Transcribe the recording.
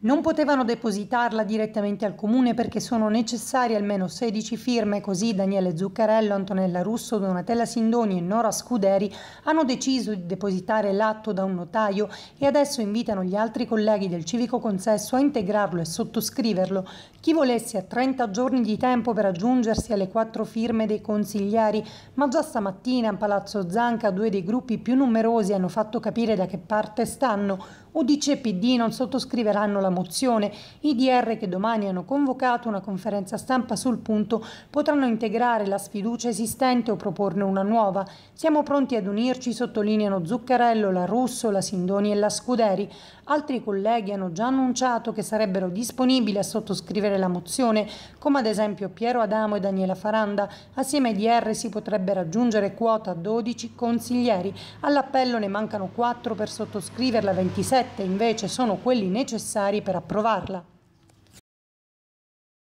Non potevano depositarla direttamente al comune perché sono necessarie almeno 16 firme, così Daniele Zuccarello, Antonella Russo, Donatella Sindoni e Nora Scuderi hanno deciso di depositare l'atto da un notaio e adesso invitano gli altri colleghi del civico consesso a integrarlo e sottoscriverlo. Chi volesse ha 30 giorni di tempo per aggiungersi alle quattro firme dei consiglieri, ma già stamattina a Palazzo Zanca due dei gruppi più numerosi hanno fatto capire da che parte stanno. Udice e PD non sottoscriveranno la la mozione, i DR che domani hanno convocato una conferenza stampa sul punto potranno integrare la sfiducia esistente o proporne una nuova. Siamo pronti ad unirci, sottolineano Zuccarello, la Russo, la Sindoni e la Scuderi. Altri colleghi hanno già annunciato che sarebbero disponibili a sottoscrivere la mozione, come ad esempio Piero Adamo e Daniela Faranda. Assieme ai DR si potrebbe raggiungere quota 12 consiglieri. All'appello ne mancano 4 per sottoscriverla, 27 invece sono quelli necessari per approvarla.